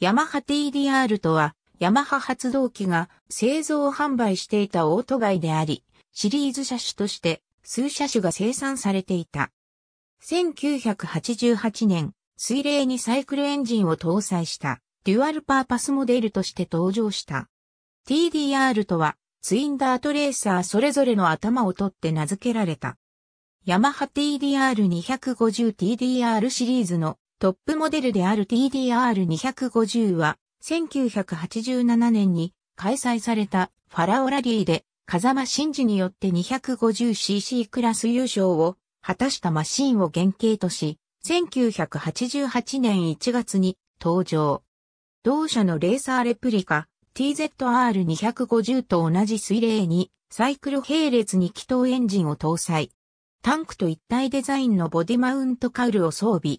ヤマハ TDR とは、ヤマハ発動機が製造販売していたオート外であり、シリーズ車種として数車種が生産されていた。1988年、水冷にサイクルエンジンを搭載したデュアルパーパスモデルとして登場した。TDR とは、ツインダートレーサーそれぞれの頭を取って名付けられた。ヤマハ TDR250TDR シリーズのトップモデルである TDR250 は、1987年に開催されたファラオラリーで、風間真治によって 250cc クラス優勝を果たしたマシンを原型とし、1988年1月に登場。同社のレーサーレプリカ TZR250 と同じ水冷にサイクル並列に気筒エンジンを搭載。タンクと一体デザインのボディマウントカウルを装備。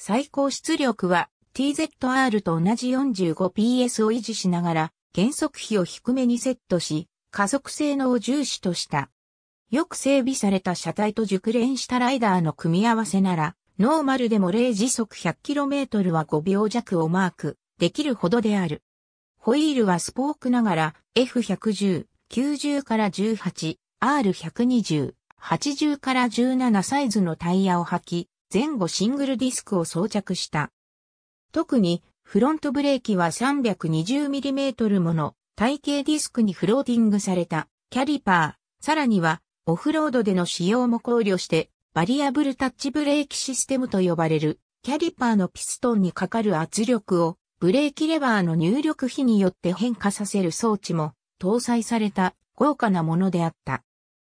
最高出力は TZR と同じ 45PS を維持しながら減速比を低めにセットし、加速性能を重視とした。よく整備された車体と熟練したライダーの組み合わせなら、ノーマルでも0時速 100km は5秒弱をマークできるほどである。ホイールはスポークながら F110、90から18、R120、80から17サイズのタイヤを履き、前後シングルディスクを装着した。特にフロントブレーキは 320mm もの体型ディスクにフローティングされたキャリパー、さらにはオフロードでの使用も考慮してバリアブルタッチブレーキシステムと呼ばれるキャリパーのピストンにかかる圧力をブレーキレバーの入力比によって変化させる装置も搭載された豪華なものであった。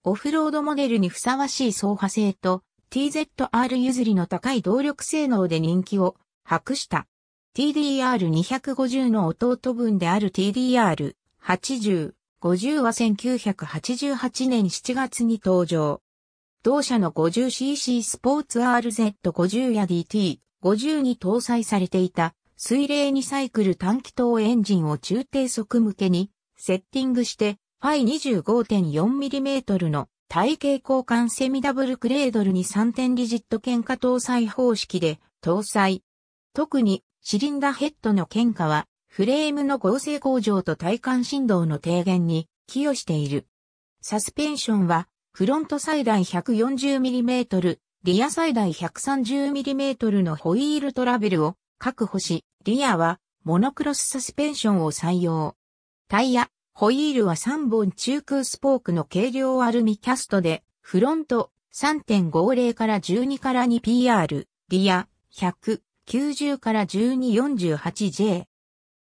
オフロードモデルにふさわしい走破性と TZR 譲りの高い動力性能で人気を博した。TDR250 の弟分である TDR80、50は1988年7月に登場。同社の 50cc スポーツ RZ50 や DT50 に搭載されていた水冷2サイクル短気筒エンジンを中低速向けにセッティングして φ25.4mm の体系交換セミダブルクレードルに3点リジット喧嘩搭載方式で搭載。特にシリンダヘッドの喧嘩はフレームの合成向上と体感振動の低減に寄与している。サスペンションはフロント最大 140mm、リア最大 130mm のホイールトラベルを確保し、リアはモノクロスサスペンションを採用。タイヤ、ホイールは3本中空スポークの軽量アルミキャストで、フロント3.50から12から 2PR、リア190から12 48J。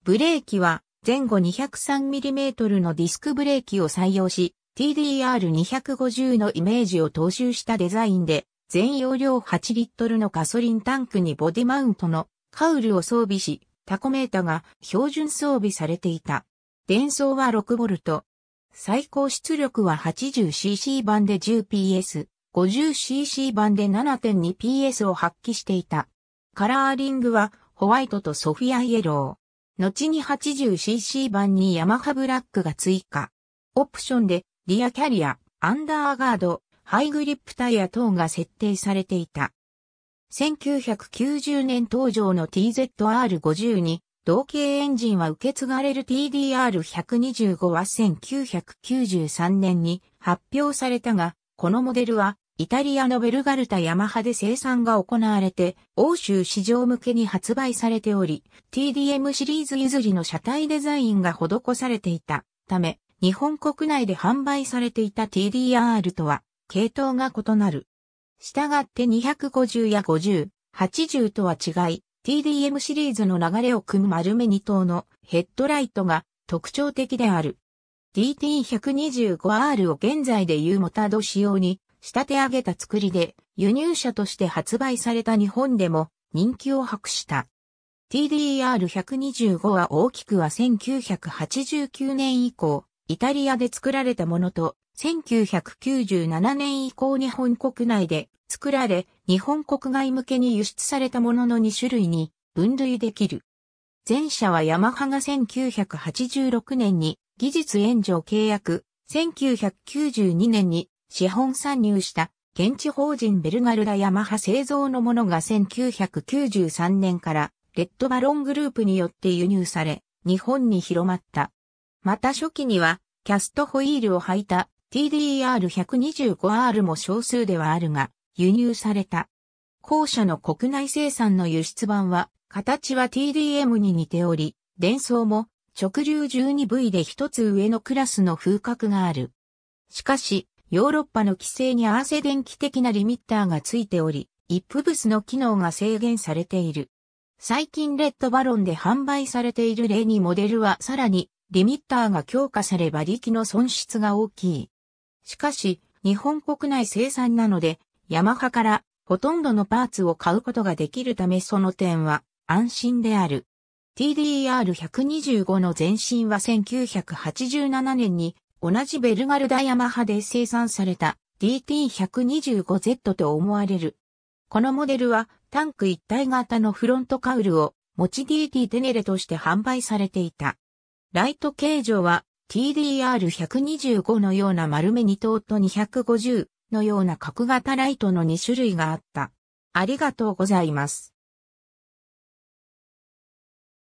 ブレーキは前後 203mm のディスクブレーキを採用し、TDR250 のイメージを踏襲したデザインで、全容量8リットルのガソリンタンクにボディマウントのカウルを装備し、タコメータが標準装備されていた。電装は 6V。最高出力は 80cc 版で 10PS、50cc 版で 7.2PS を発揮していた。カラーリングはホワイトとソフィアイエロー。後に 80cc 版にヤマハブラックが追加。オプションでリアキャリア、アンダーガード、ハイグリップタイヤ等が設定されていた。1990年登場の TZR50 に同型エンジンは受け継がれる TDR125 は1993年に発表されたが、このモデルはイタリアのベルガルタヤマハで生産が行われて、欧州市場向けに発売されており、TDM シリーズ譲りの車体デザインが施されていたため、日本国内で販売されていた TDR とは、系統が異なる。したがって250や50、80とは違い、TDM シリーズの流れを組む丸目2等のヘッドライトが特徴的である。DT125R を現在でいうモタド仕様に仕立て上げた作りで輸入車として発売された日本でも人気を博した。TDR125 は大きくは1989年以降、イタリアで作られたものと、1997年以降日本国内で作られ、日本国外向けに輸出されたものの2種類に分類できる。前者はヤマハが1986年に技術援助契約、1992年に資本参入した現地法人ベルガルダヤマハ製造のものが1993年からレッドバロングループによって輸入され、日本に広まった。また初期にはキャストホイールを履いた TDR125R も少数ではあるが、輸入された。後者の国内生産の輸出版は、形は TDM に似ており、電装も直流 12V で一つ上のクラスの風格がある。しかし、ヨーロッパの規制に合わせ電気的なリミッターがついており、一夫ブスの機能が制限されている。最近レッドバロンで販売されている例にモデルはさらにリミッターが強化され馬力の損失が大きい。しかし、日本国内生産なのでヤマハからほとんどのパーツを買うことができるためその点は安心である。TDR125 の前身は1987年に同じベルガルダヤマハで生産された DT125Z と思われる。このモデルはタンク一体型のフロントカウルを持ち DT テネレとして販売されていた。ライト形状は TDR125 のような丸め2等と250のような角型ライトの2種類があった。ありがとうございます。